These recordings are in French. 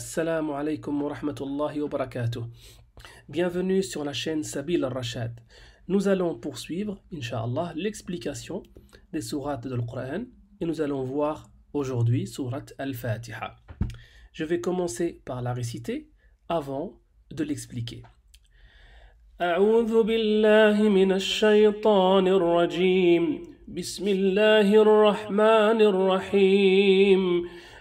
Assalamu alaikum wa Bienvenue sur la chaîne Sabil al-Rashad. Nous allons poursuivre, inshallah, l'explication des sourates de l'Qur'an et nous allons voir aujourd'hui sourate al-Fatiha. Je vais commencer par la réciter avant de l'expliquer.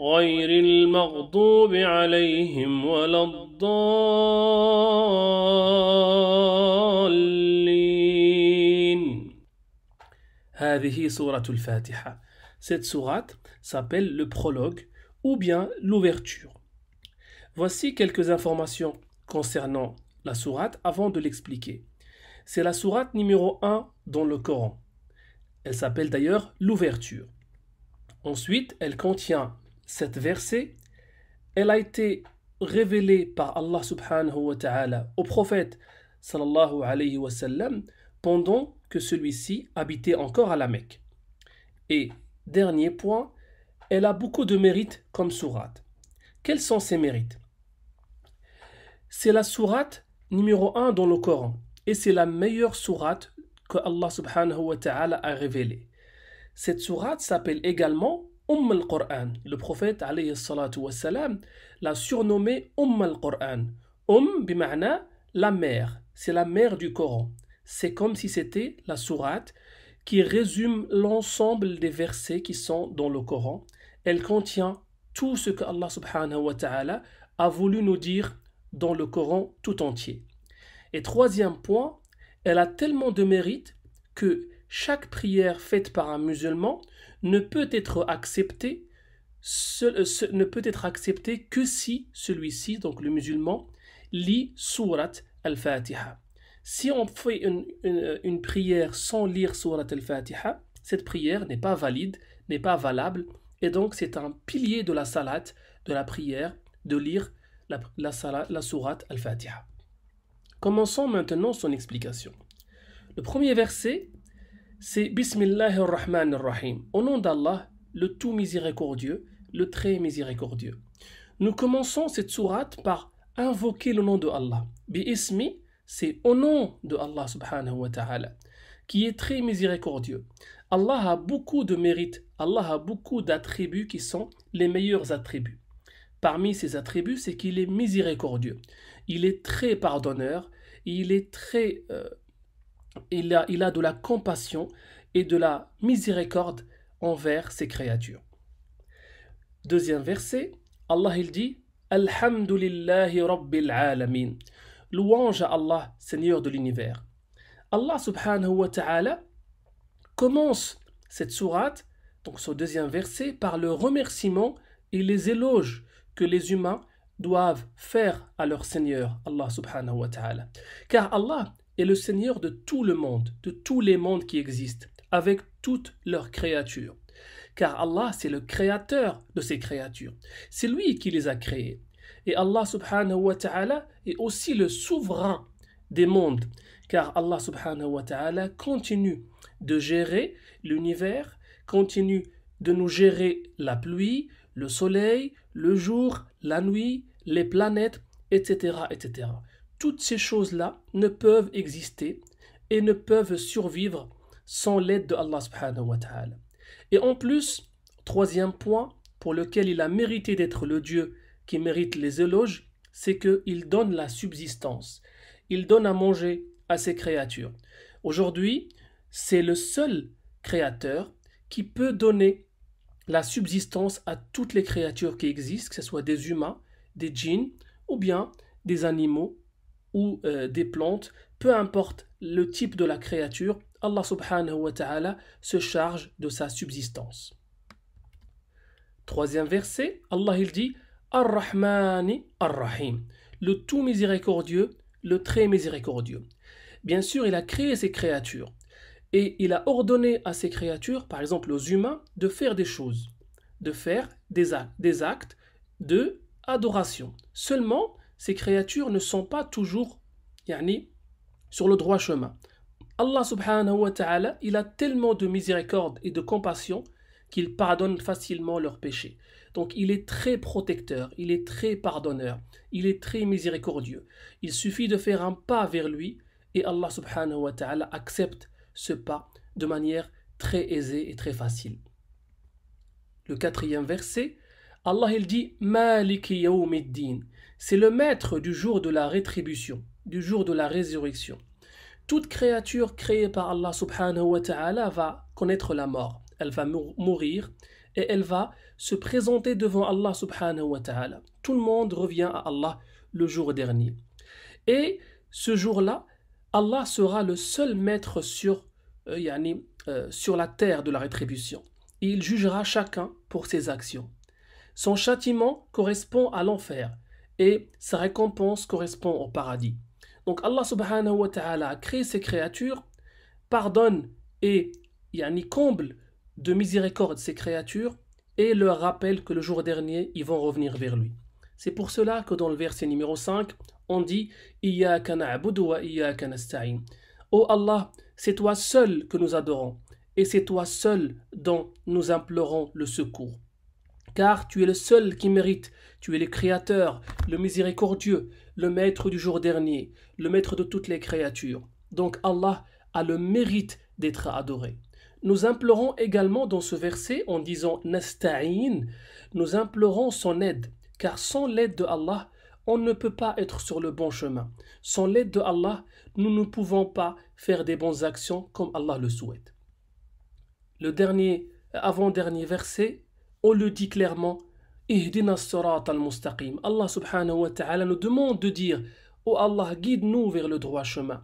غير المغضوب Cette sourate s'appelle le prologue ou bien l'ouverture. Voici quelques informations concernant la sourate avant de l'expliquer. C'est la sourate numéro 1 dans le Coran. Elle s'appelle d'ailleurs l'ouverture. Ensuite, elle contient cette verset, elle a été révélée par Allah subhanahu wa ta'ala au prophète sallallahu alayhi wa pendant que celui-ci habitait encore à la Mecque. Et dernier point, elle a beaucoup de mérites comme sourate. Quels sont ces mérites C'est la sourate numéro 1 dans le Coran et c'est la meilleure sourate que Allah subhanahu wa ta'ala a révélée. Cette sourate s'appelle également Umm al-Qur'an. Le prophète, alayhi salatu wassalam, l'a surnommé « Umm al-Qur'an. Umm, bima'na, la mère. C'est la mère du Coran. C'est comme si c'était la sourate qui résume l'ensemble des versets qui sont dans le Coran. Elle contient tout ce que Allah subhanahu wa ta'ala a voulu nous dire dans le Coran tout entier. Et troisième point, elle a tellement de mérite que chaque prière faite par un musulman ne peut être acceptée euh, ne peut être que si celui-ci, donc le musulman, lit Surat al-Fatiha. Si on fait euh, une, prière sans lire Surat al-Fatiha, cette prière n'est pas valide, n'est pas valable, et donc c'est un pilier de la salat, de la prière, de lire la, la, la Surat al-Fatiha. Commençons maintenant son explication. Le premier verset c'est Bismillahir Rahmanir Rahim. Au nom d'Allah, le tout miséricordieux, le très miséricordieux. Nous commençons cette sourate par invoquer le nom de Allah. bi c'est au nom de Allah subhanahu wa ta'ala, qui est très miséricordieux. Allah a beaucoup de mérites, Allah a beaucoup d'attributs qui sont les meilleurs attributs. Parmi ces attributs, c'est qu'il est miséricordieux. Il est très pardonneur, il est très euh, il a, de la compassion et de la miséricorde envers ses créatures. Deuxième verset, Allah il dit Alhamdulillahi Rabbil Alamin. Louange à Allah, Seigneur de l'univers. Allah subhanahu wa ta'ala commence cette sourate, donc ce deuxième verset, par le remerciement et les éloges que les humains doivent faire à leur Seigneur, Allah subhanahu wa ta'ala. Car Allah, est le Seigneur de tout le monde, de tous les mondes qui existent, avec toutes leurs créatures. Car Allah, c'est le créateur de ces créatures. C'est lui qui les a créées. Et Allah subhanahu wa ta'ala est aussi le souverain des mondes. Car Allah subhanahu wa ta'ala continue de gérer l'univers, continue de nous gérer la pluie, le soleil, le jour, la nuit, les planètes, etc. etc toutes ces choses-là ne peuvent exister et ne peuvent survivre sans l'aide de Allah subhanahu wa ta'ala. Et en plus, troisième point pour lequel il a mérité d'être le Dieu qui mérite les éloges, c'est qu'il donne la subsistance. Il donne à manger à ses créatures. Aujourd'hui, c'est le seul créateur qui peut donner la subsistance à toutes les créatures qui existent, que ce soit des humains, des djinns ou bien des animaux ou euh, des plantes, peu importe le type de la créature, Allah subhanahu wa ta'ala se charge de sa subsistance. Troisième verset, Allah il dit Ar-Rahmani Ar-Rahim, le tout miséricordieux, le très miséricordieux. Bien sûr, il a créé ces créatures et il a ordonné à ces créatures, par exemple aux humains, de faire des choses, de faire des, actes de adoration. Seulement, ces créatures ne sont pas toujours yani, sur le droit chemin. Allah subhanahu wa ta'ala, il a tellement de miséricorde et de compassion qu'il pardonne facilement leurs péchés. Donc il est très protecteur, il est très pardonneur, il est très miséricordieux. Il suffit de faire un pas vers lui et Allah subhanahu wa ta'ala accepte ce pas de manière très aisée et très facile. Le quatrième verset, Allah il dit Maliki yawmiddin. C'est le maître du jour de la rétribution, du jour de la résurrection. Toute créature créée par Allah subhanahu wa ta'ala va connaître la mort. Elle va mourir et elle va se présenter devant Allah subhanahu wa ta'ala. Tout le monde revient à Allah le jour dernier. Et ce jour-là, Allah sera le seul maître sur, euh, euh, sur la terre de la rétribution. Il jugera chacun pour ses actions. Son châtiment correspond à l'enfer et sa récompense correspond au paradis. Donc Allah subhanahu wa ta'ala a créé ces créatures, pardonne et yani comble de miséricorde ses créatures et leur rappelle que le jour dernier, ils vont revenir vers lui. C'est pour cela que dans le verset numéro 5, on dit Ô Allah, c'est toi seul que nous adorons et c'est toi seul dont nous implorons le secours car tu es le seul qui mérite, tu es le Créateur, le miséricordieux, le Maître du jour dernier, le Maître de toutes les créatures. Donc Allah a le mérite d'être adoré. Nous implorons également dans ce verset en disant Nasta'in, nous implorons son aide, car sans l'aide de Allah, on ne peut pas être sur le bon chemin. Sans l'aide de Allah, nous ne pouvons pas faire des bonnes actions comme Allah le souhaite. Le dernier, avant-dernier verset on le dit clairement. Allah subhanahu wa ta'ala nous demande de dire Ô oh Allah, guide-nous vers le droit chemin.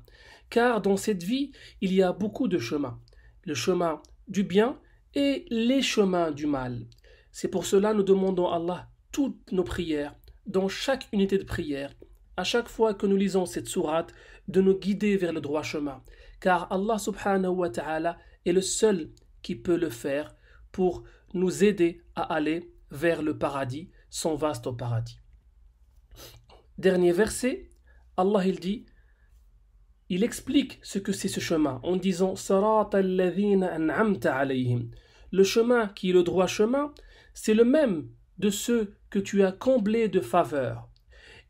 Car dans cette vie, il y a beaucoup de chemins. Le chemin du bien et les chemins du mal. C'est pour cela que nous demandons à Allah toutes nos prières, dans chaque unité de prière, à chaque fois que nous lisons cette sourate, de nous guider vers le droit chemin. Car Allah subhanahu wa ta'ala est le seul qui peut le faire pour nous aider à aller vers le paradis, son vaste paradis. Dernier verset, Allah il dit il explique ce que c'est ce chemin en disant Le chemin qui est le droit chemin, c'est le même de ceux que tu as comblés de faveur,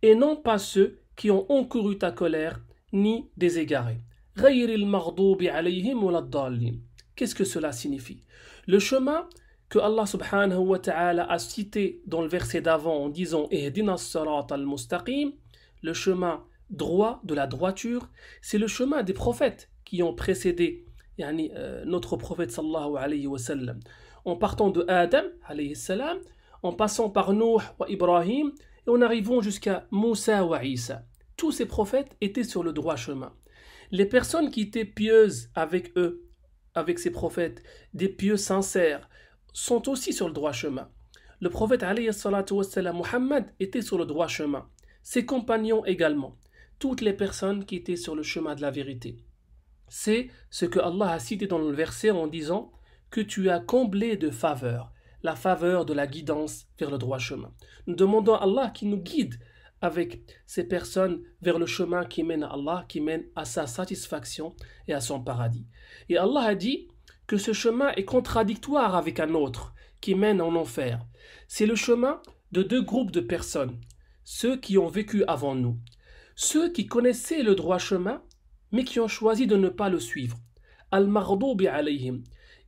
et non pas ceux qui ont encouru ta colère, ni des égarés. Qu'est-ce que cela signifie Le chemin, que Allah subhanahu wa ta'ala a cité dans le verset d'avant en disant al-mustaqim, le chemin droit de la droiture, c'est le chemin des prophètes qui ont précédé yani, euh, notre prophète alayhi wa sallam. En partant de Adam alayhi salam, en passant par Nuh et Ibrahim et en arrivant jusqu'à Moussa wa Isa. Tous ces prophètes étaient sur le droit chemin. Les personnes qui étaient pieuses avec eux, avec ces prophètes, des pieux sincères, sont aussi sur le droit chemin. Le prophète wassalam, Muhammad était sur le droit chemin, ses compagnons également, toutes les personnes qui étaient sur le chemin de la vérité. C'est ce que Allah a cité dans le verset en disant que tu as comblé de faveur, la faveur de la guidance vers le droit chemin. Nous demandons à Allah qu'il nous guide avec ces personnes vers le chemin qui mène à Allah, qui mène à sa satisfaction et à son paradis. Et Allah a dit que ce chemin est contradictoire avec un autre qui mène en enfer. C'est le chemin de deux groupes de personnes, ceux qui ont vécu avant nous, ceux qui connaissaient le droit chemin, mais qui ont choisi de ne pas le suivre. al alayhim.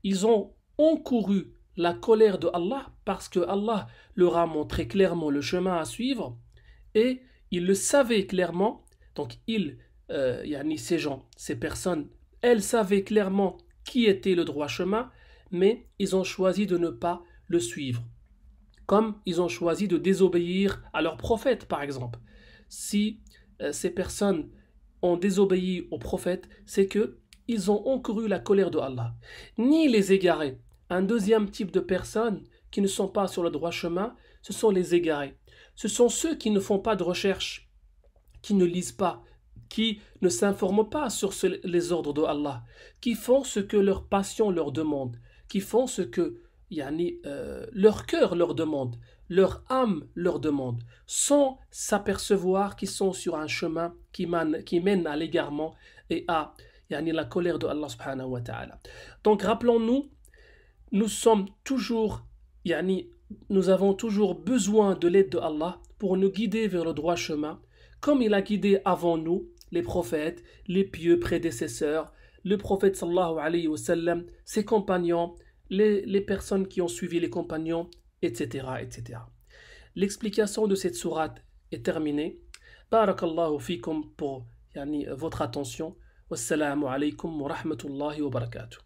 Ils ont encouru la colère de Allah parce que Allah leur a montré clairement le chemin à suivre et ils le savaient clairement. Donc, ils, euh, ni ces gens, ces personnes, elles savaient clairement qui était le droit chemin, mais ils ont choisi de ne pas le suivre. Comme ils ont choisi de désobéir à leur prophète, par exemple. Si euh, ces personnes ont désobéi au prophète, c'est que ils ont encouru la colère de Allah. Ni les égarés. Un deuxième type de personnes qui ne sont pas sur le droit chemin, ce sont les égarés. Ce sont ceux qui ne font pas de recherche, qui ne lisent pas, qui ne s'informent pas sur les ordres de Allah, qui font ce que leur passion leur demande, qui font ce que yani, euh, leur cœur leur demande, leur âme leur demande, sans s'apercevoir qu'ils sont sur un chemin qui, mène, qui mène à l'égarement et à yani, la colère de Allah Donc rappelons-nous, nous sommes toujours, yani, nous avons toujours besoin de l'aide de Allah pour nous guider vers le droit chemin, comme il a guidé avant nous les prophètes, les pieux prédécesseurs, le prophète sallallahu alayhi wa sallam, ses compagnons, les, personnes qui ont suivi les compagnons, etc. etc. L'explication de cette sourate est terminée. Barakallahu fikum pour yani, votre attention. Wassalamu alaykum wa rahmatullahi wa barakatuh.